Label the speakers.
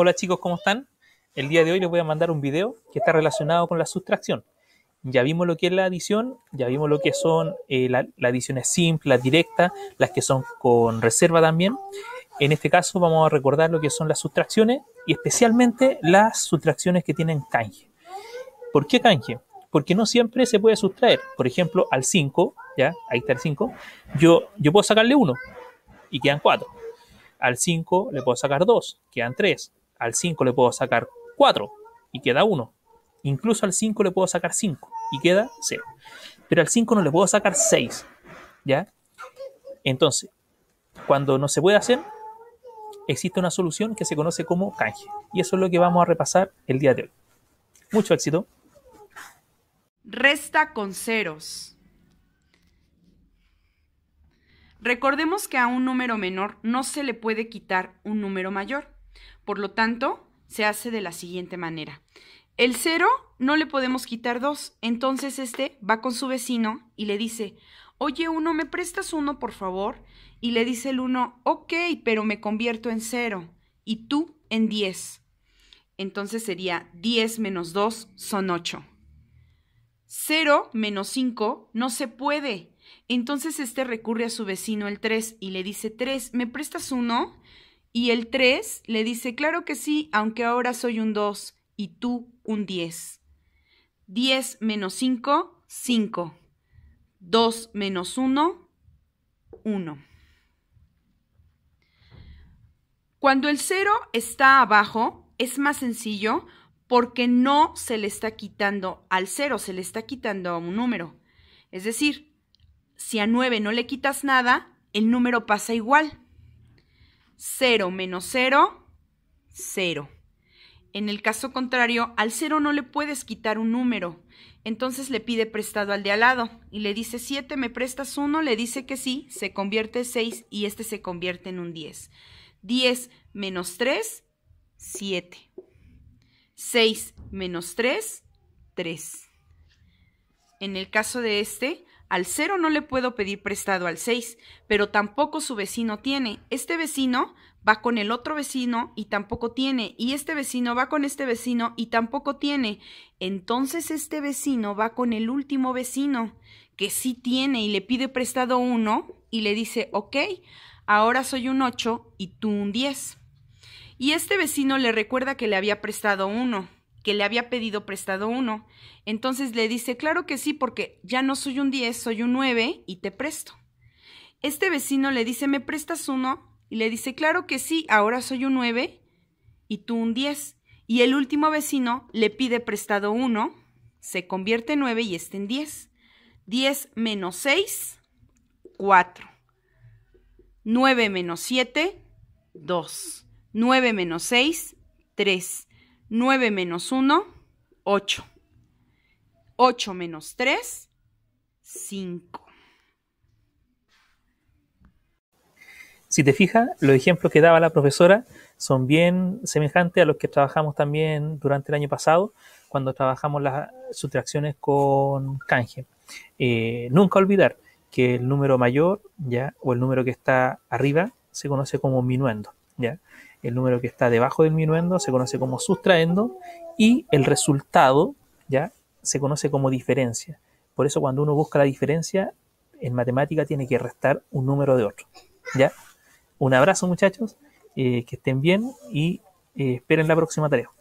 Speaker 1: Hola chicos, ¿cómo están? El día de hoy les voy a mandar un video que está relacionado con la sustracción. Ya vimos lo que es la adición, ya vimos lo que son eh, las adiciones simples, adición es las que son con reserva también. En este caso vamos a recordar lo que son las sustracciones y especialmente las sustracciones que tienen canje. ¿Por qué canje? Porque no siempre se puede sustraer. Por ejemplo, al 5, ya, ahí está el 5, yo, yo puedo sacarle 1 y quedan 4. Al 5 le puedo sacar 2, quedan 3. Al 5 le puedo sacar 4 y queda 1. Incluso al 5 le puedo sacar 5 y queda 0. Pero al 5 no le puedo sacar 6. ¿Ya? Entonces, cuando no se puede hacer, existe una solución que se conoce como canje. Y eso es lo que vamos a repasar el día de hoy. Mucho éxito.
Speaker 2: Resta con ceros. Recordemos que a un número menor no se le puede quitar un número mayor. Por lo tanto, se hace de la siguiente manera. El 0 no le podemos quitar 2, entonces este va con su vecino y le dice, oye uno, ¿me prestas uno, por favor? Y le dice el 1, ok, pero me convierto en 0 y tú en 10. Entonces sería 10 menos 2 son 8. 0 menos 5 no se puede. Entonces este recurre a su vecino el 3 y le dice, 3, ¿me prestas 1? Y el 3 le dice, claro que sí, aunque ahora soy un 2 y tú un 10. 10 menos 5, 5. 2 menos 1, 1. Cuando el 0 está abajo, es más sencillo porque no se le está quitando al 0, se le está quitando a un número. Es decir, si a 9 no le quitas nada, el número pasa igual. 0 menos 0, 0. En el caso contrario, al 0 no le puedes quitar un número. Entonces le pide prestado al de al lado y le dice 7, me prestas 1, le dice que sí, se convierte en 6 y este se convierte en un 10. 10 menos 3, 7. 6 menos 3, 3. En el caso de este, al cero no le puedo pedir prestado al 6, pero tampoco su vecino tiene. Este vecino va con el otro vecino y tampoco tiene. Y este vecino va con este vecino y tampoco tiene. Entonces este vecino va con el último vecino, que sí tiene y le pide prestado uno y le dice, ok, ahora soy un 8 y tú un 10. Y este vecino le recuerda que le había prestado uno que le había pedido prestado uno. Entonces le dice, claro que sí, porque ya no soy un 10, soy un 9 y te presto. Este vecino le dice, ¿me prestas uno? Y le dice, claro que sí, ahora soy un 9 y tú un 10. Y el último vecino le pide prestado 1, se convierte en 9 y está en 10. 10 menos 6, 4. 9 menos 7, 2. 9 menos 6, 3. 9 menos 1, 8. 8 menos 3, 5.
Speaker 1: Si te fijas, los ejemplos que daba la profesora son bien semejantes a los que trabajamos también durante el año pasado, cuando trabajamos las sustracciones con canje. Eh, nunca olvidar que el número mayor, ¿ya? o el número que está arriba, se conoce como minuendo. ¿ya? el número que está debajo del minuendo se conoce como sustraendo y el resultado ya se conoce como diferencia. Por eso cuando uno busca la diferencia en matemática tiene que restar un número de otro. ¿ya? Un abrazo muchachos, eh, que estén bien y eh, esperen la próxima tarea.